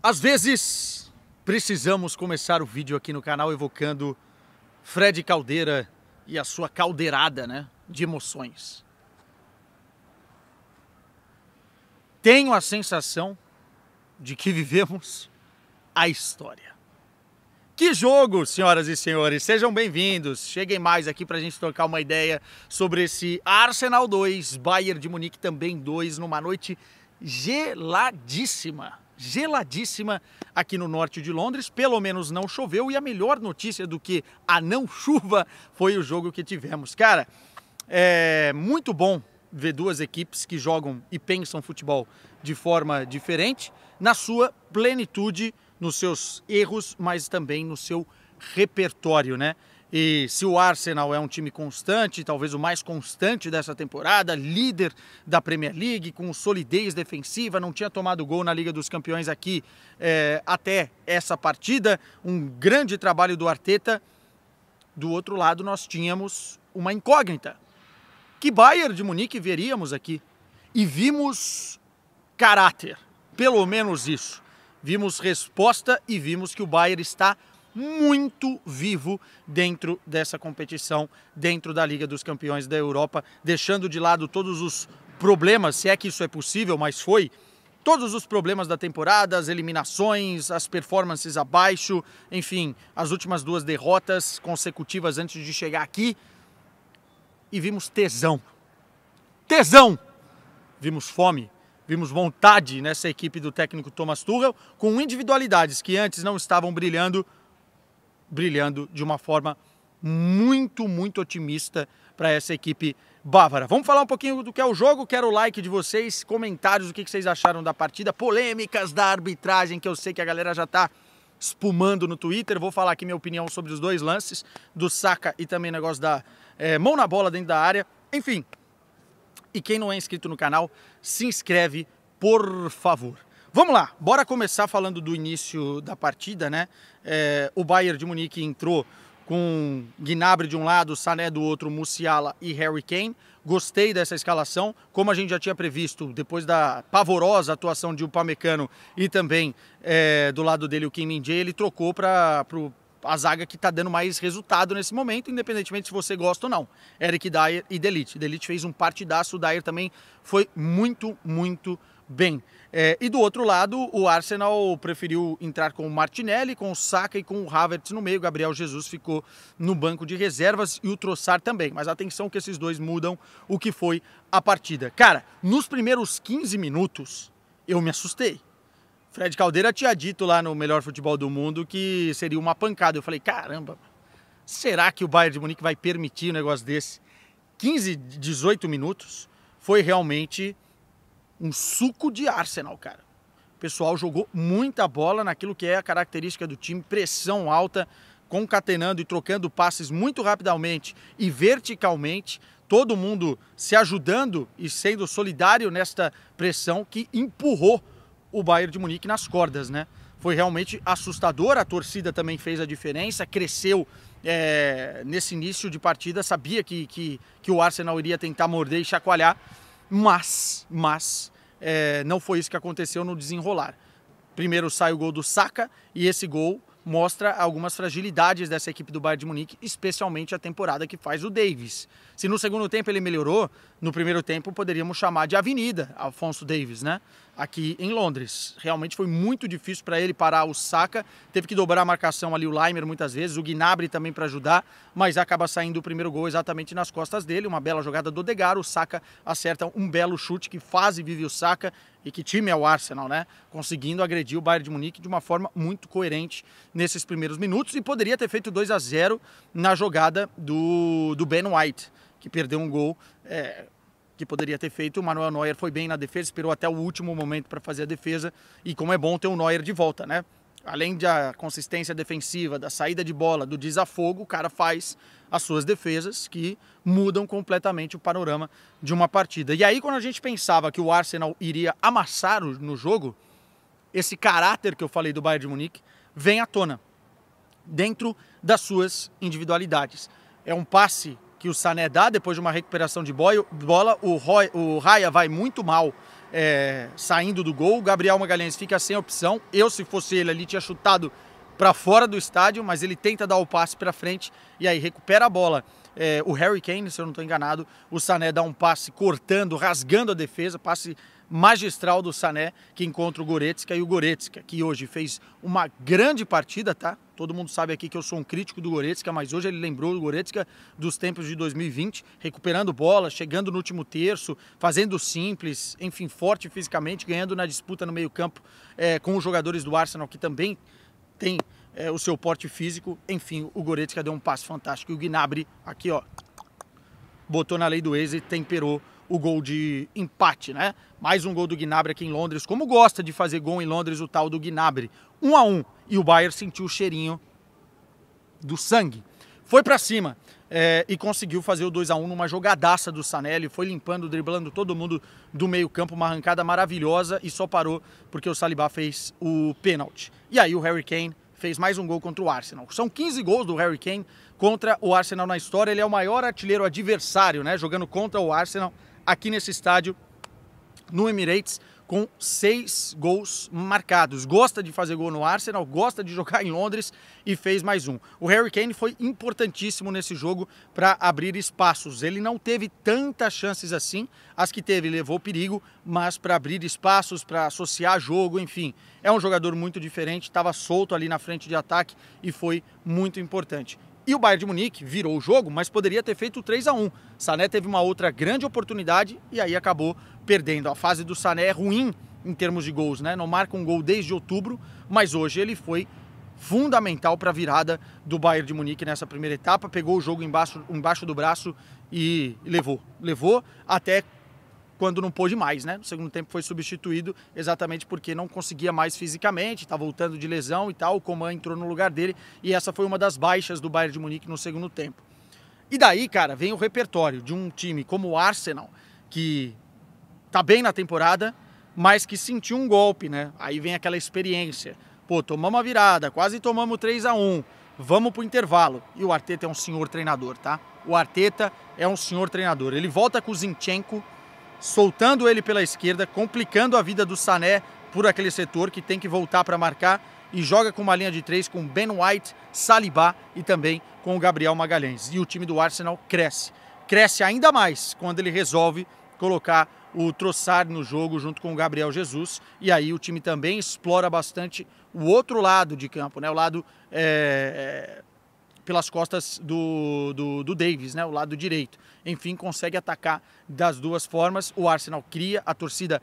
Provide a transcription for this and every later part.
Às vezes, precisamos começar o vídeo aqui no canal evocando Fred Caldeira e a sua caldeirada né, de emoções. Tenho a sensação de que vivemos a história. Que jogo, senhoras e senhores! Sejam bem-vindos. Cheguem mais aqui para a gente trocar uma ideia sobre esse Arsenal 2, Bayern de Munique também 2, numa noite geladíssima geladíssima aqui no norte de Londres. Pelo menos não choveu e a melhor notícia do que a não chuva foi o jogo que tivemos. Cara, é muito bom ver duas equipes que jogam e pensam futebol de forma diferente, na sua plenitude, nos seus erros, mas também no seu repertório, né? E se o Arsenal é um time constante, talvez o mais constante dessa temporada, líder da Premier League, com solidez defensiva, não tinha tomado gol na Liga dos Campeões aqui é, até essa partida, um grande trabalho do Arteta. Do outro lado, nós tínhamos uma incógnita. Que Bayern de Munique veríamos aqui? E vimos caráter, pelo menos isso. Vimos resposta e vimos que o Bayern está muito vivo dentro dessa competição, dentro da Liga dos Campeões da Europa, deixando de lado todos os problemas, se é que isso é possível, mas foi, todos os problemas da temporada, as eliminações, as performances abaixo, enfim, as últimas duas derrotas consecutivas antes de chegar aqui. E vimos tesão. Tesão! Vimos fome, vimos vontade nessa equipe do técnico Thomas Tuchel, com individualidades que antes não estavam brilhando, brilhando de uma forma muito, muito otimista para essa equipe bávara. Vamos falar um pouquinho do que é o jogo, quero o like de vocês, comentários, o que vocês acharam da partida, polêmicas da arbitragem, que eu sei que a galera já está espumando no Twitter. Vou falar aqui minha opinião sobre os dois lances, do saca e também negócio da é, mão na bola dentro da área. Enfim, e quem não é inscrito no canal, se inscreve, por favor. Vamos lá, bora começar falando do início da partida, né? É, o Bayern de Munique entrou com Gnabry de um lado, Sané do outro, Musiala e Harry Kane. Gostei dessa escalação, como a gente já tinha previsto, depois da pavorosa atuação de Upamecano e também é, do lado dele o Kim Min-jae, ele trocou para a zaga que está dando mais resultado nesse momento, independentemente se você gosta ou não. Eric Dyer e Delite. Delite fez um partidaço, o Dyer também foi muito, muito bem. É, e do outro lado, o Arsenal preferiu entrar com o Martinelli, com o Saka e com o Havertz no meio. Gabriel Jesus ficou no banco de reservas e o Trossard também. Mas atenção que esses dois mudam o que foi a partida. Cara, nos primeiros 15 minutos, eu me assustei. Fred Caldeira tinha dito lá no Melhor Futebol do Mundo que seria uma pancada. Eu falei, caramba, será que o Bayern de Munique vai permitir um negócio desse? 15, 18 minutos foi realmente um suco de Arsenal, cara. O pessoal jogou muita bola naquilo que é a característica do time, pressão alta, concatenando e trocando passes muito rapidamente e verticalmente, todo mundo se ajudando e sendo solidário nesta pressão que empurrou o Bayern de Munique nas cordas, né? Foi realmente assustador, a torcida também fez a diferença, cresceu é, nesse início de partida, sabia que, que, que o Arsenal iria tentar morder e chacoalhar, mas, mas é, não foi isso que aconteceu no desenrolar. Primeiro sai o gol do Saka e esse gol mostra algumas fragilidades dessa equipe do Bayern de Munique, especialmente a temporada que faz o Davis. Se no segundo tempo ele melhorou, no primeiro tempo poderíamos chamar de avenida Alfonso Davis, né? aqui em Londres. Realmente foi muito difícil para ele parar o Saka, teve que dobrar a marcação ali o Leimer muitas vezes, o Gnabry também para ajudar, mas acaba saindo o primeiro gol exatamente nas costas dele, uma bela jogada do Degar, o Saka acerta um belo chute que faz e vive o Saka e que time é o Arsenal, né? Conseguindo agredir o Bayern de Munique de uma forma muito coerente nesses primeiros minutos e poderia ter feito 2 a 0 na jogada do, do Ben White, que perdeu um gol é, que poderia ter feito. O Manuel Neuer foi bem na defesa, esperou até o último momento para fazer a defesa. E como é bom ter o Neuer de volta, né? Além da consistência defensiva, da saída de bola, do desafogo, o cara faz as suas defesas que mudam completamente o panorama de uma partida. E aí, quando a gente pensava que o Arsenal iria amassar no jogo, esse caráter que eu falei do Bayern de Munique vem à tona dentro das suas individualidades. É um passe que o Sané dá depois de uma recuperação de bola. O, Roy, o Raia vai muito mal é, saindo do gol. O Gabriel Magalhães fica sem opção. Eu, se fosse ele ali, tinha chutado para fora do estádio, mas ele tenta dar o passe para frente e aí recupera a bola. É, o Harry Kane, se eu não estou enganado, o Sané dá um passe cortando, rasgando a defesa, passe magistral do Sané que encontra o Goretzka e o Goretzka que hoje fez uma grande partida, tá? Todo mundo sabe aqui que eu sou um crítico do Goretzka, mas hoje ele lembrou o Goretzka dos tempos de 2020, recuperando bola, chegando no último terço, fazendo simples, enfim, forte fisicamente, ganhando na disputa no meio-campo é, com os jogadores do Arsenal, que também tem é, o seu porte físico. Enfim, o Goretzka deu um passo fantástico. E o Gnabry, aqui ó, botou na lei do ex e temperou o gol de empate, né? Mais um gol do Gnabry aqui em Londres. Como gosta de fazer gol em Londres o tal do Gnabry. Um a um. E o Bayern sentiu o cheirinho do sangue. Foi para cima é, e conseguiu fazer o 2 a 1 numa jogadaça do Sanelli. Foi limpando, driblando todo mundo do meio campo. Uma arrancada maravilhosa e só parou porque o Salibá fez o pênalti. E aí o Harry Kane fez mais um gol contra o Arsenal. São 15 gols do Harry Kane contra o Arsenal na história. Ele é o maior artilheiro adversário, né? Jogando contra o Arsenal aqui nesse estádio, no Emirates, com seis gols marcados. Gosta de fazer gol no Arsenal, gosta de jogar em Londres e fez mais um. O Harry Kane foi importantíssimo nesse jogo para abrir espaços. Ele não teve tantas chances assim, as que teve levou perigo, mas para abrir espaços, para associar jogo, enfim. É um jogador muito diferente, estava solto ali na frente de ataque e foi muito importante. E o Bayern de Munique virou o jogo, mas poderia ter feito 3 a 1 Sané teve uma outra grande oportunidade e aí acabou perdendo. A fase do Sané é ruim em termos de gols, né? Não marca um gol desde outubro, mas hoje ele foi fundamental para a virada do Bayern de Munique nessa primeira etapa. Pegou o jogo embaixo, embaixo do braço e levou. Levou até quando não pôde mais, né? No segundo tempo foi substituído exatamente porque não conseguia mais fisicamente, está voltando de lesão e tal. O Coman entrou no lugar dele e essa foi uma das baixas do Bayern de Munique no segundo tempo. E daí, cara, vem o repertório de um time como o Arsenal, que tá bem na temporada, mas que sentiu um golpe, né? Aí vem aquela experiência. Pô, tomamos a virada, quase tomamos 3 a 1 vamos pro intervalo. E o Arteta é um senhor treinador, tá? O Arteta é um senhor treinador. Ele volta com o Zinchenko, soltando ele pela esquerda, complicando a vida do Sané por aquele setor que tem que voltar para marcar e joga com uma linha de três com Ben White, Saliba e também com o Gabriel Magalhães. E o time do Arsenal cresce. Cresce ainda mais quando ele resolve colocar o troçar no jogo junto com o Gabriel Jesus. E aí o time também explora bastante o outro lado de campo, né? o lado é, pelas costas do, do, do Davis, né, o lado direito. Enfim, consegue atacar das duas formas. O Arsenal cria, a torcida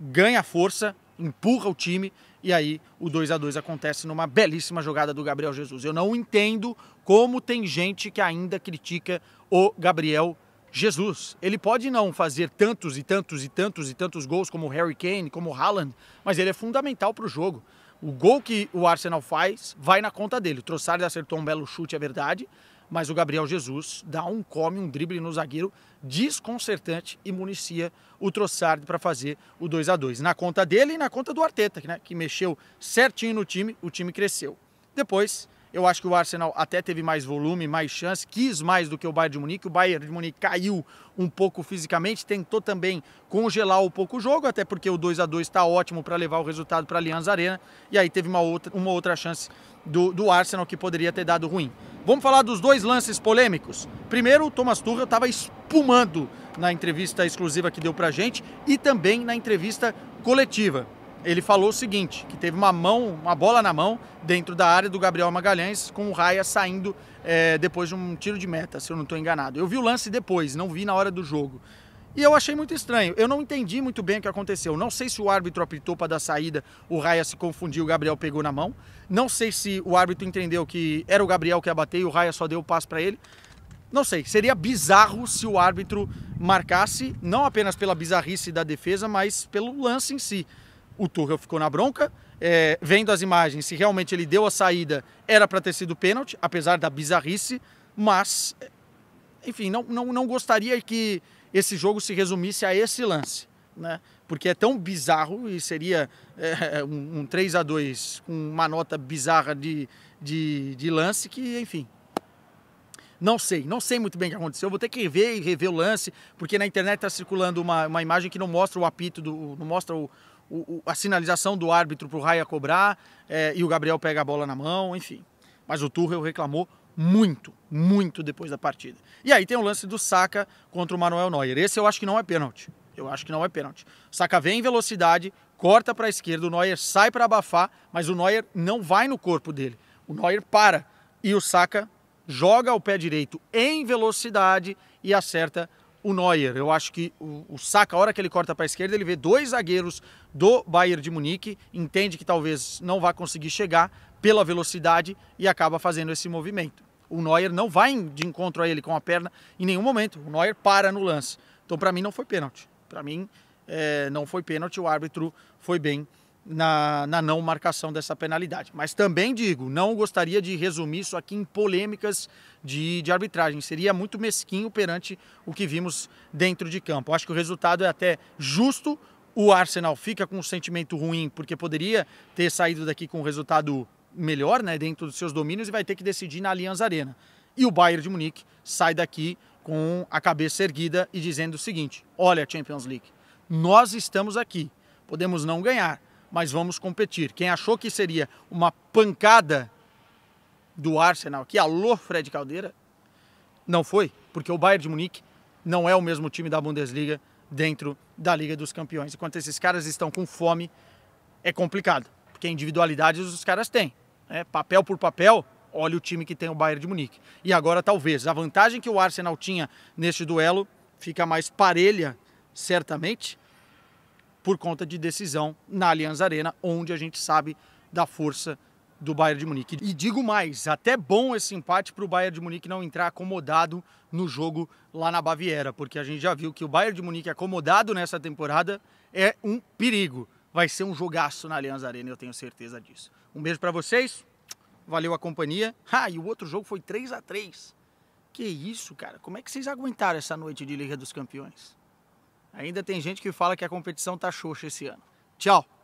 ganha força, empurra o time e aí o 2 a 2 acontece numa belíssima jogada do Gabriel Jesus. Eu não entendo como tem gente que ainda critica o Gabriel Jesus. Ele pode não fazer tantos e tantos e tantos e tantos gols como o Harry Kane, como o Haaland, mas ele é fundamental para o jogo. O gol que o Arsenal faz vai na conta dele. O Trossard acertou um belo chute, é verdade, mas o Gabriel Jesus dá um come, um drible no zagueiro desconcertante e municia o Trossard para fazer o 2 a 2 Na conta dele e na conta do Arteta, né, que mexeu certinho no time, o time cresceu. Depois, eu acho que o Arsenal até teve mais volume, mais chance, quis mais do que o Bayern de Munique. O Bayern de Munique caiu um pouco fisicamente, tentou também congelar um pouco o jogo, até porque o 2 a 2 está ótimo para levar o resultado para a Allianz Arena. E aí teve uma outra, uma outra chance do, do Arsenal que poderia ter dado ruim. Vamos falar dos dois lances polêmicos. Primeiro, o Thomas Tuchel estava espumando na entrevista exclusiva que deu para gente e também na entrevista coletiva ele falou o seguinte, que teve uma mão, uma bola na mão dentro da área do Gabriel Magalhães com o Raia saindo é, depois de um tiro de meta, se eu não estou enganado. Eu vi o lance depois, não vi na hora do jogo. E eu achei muito estranho. Eu não entendi muito bem o que aconteceu. Não sei se o árbitro apitou para dar saída, o Raia se confundiu, o Gabriel pegou na mão. Não sei se o árbitro entendeu que era o Gabriel que ia bater e o Raia só deu o passo para ele. Não sei, seria bizarro se o árbitro marcasse, não apenas pela bizarrice da defesa, mas pelo lance em si o Tuchel ficou na bronca, é, vendo as imagens, se realmente ele deu a saída, era para ter sido pênalti, apesar da bizarrice, mas, é, enfim, não, não, não gostaria que esse jogo se resumisse a esse lance, né? Porque é tão bizarro e seria é, um, um 3 a 2 com uma nota bizarra de, de, de lance que, enfim, não sei, não sei muito bem o que aconteceu. Vou ter que rever e rever o lance, porque na internet está circulando uma, uma imagem que não mostra o apito, do, não mostra o, o, a sinalização do árbitro para o Raia cobrar é, e o Gabriel pega a bola na mão, enfim. Mas o Tuchel reclamou muito, muito depois da partida. E aí tem o lance do Saka contra o Manuel Neuer. Esse eu acho que não é pênalti. Eu acho que não é pênalti. Saka vem em velocidade, corta para a esquerda, o Neuer sai para abafar, mas o Neuer não vai no corpo dele. O Neuer para e o Saka joga o pé direito em velocidade e acerta o Neuer. Eu acho que o, o a hora que ele corta para a esquerda, ele vê dois zagueiros do Bayern de Munique, entende que talvez não vá conseguir chegar pela velocidade e acaba fazendo esse movimento. O Neuer não vai de encontro a ele com a perna em nenhum momento. O Neuer para no lance. Então, para mim, não foi pênalti. Para mim, é, não foi pênalti. O árbitro foi bem na, na não marcação dessa penalidade. Mas também digo, não gostaria de resumir isso aqui em polêmicas de, de arbitragem. Seria muito mesquinho perante o que vimos dentro de campo. Acho que o resultado é até justo. O Arsenal fica com um sentimento ruim porque poderia ter saído daqui com um resultado melhor né, dentro dos seus domínios e vai ter que decidir na Allianz Arena. E o Bayern de Munique sai daqui com a cabeça erguida e dizendo o seguinte: olha, Champions League, nós estamos aqui, podemos não ganhar, mas vamos competir. Quem achou que seria uma pancada do Arsenal, que alô Fred Caldeira, não foi, porque o Bayern de Munique não é o mesmo time da Bundesliga dentro da Liga dos Campeões. Enquanto esses caras estão com fome, é complicado, porque individualidades os caras têm. Né? Papel por papel, olha o time que tem o Bayern de Munique. E agora, talvez, a vantagem que o Arsenal tinha neste duelo fica mais parelha, certamente, por conta de decisão na Allianz Arena, onde a gente sabe da força do Bayern de Munique. E digo mais, até bom esse empate para o Bayern de Munique não entrar acomodado no jogo lá na Baviera, porque a gente já viu que o Bayern de Munique acomodado nessa temporada é um perigo. Vai ser um jogaço na Allianz Arena, eu tenho certeza disso. Um beijo para vocês, valeu a companhia. Ah, e o outro jogo foi 3 a 3 Que isso, cara? Como é que vocês aguentaram essa noite de Liga dos Campeões? Ainda tem gente que fala que a competição tá xoxa esse ano. Tchau!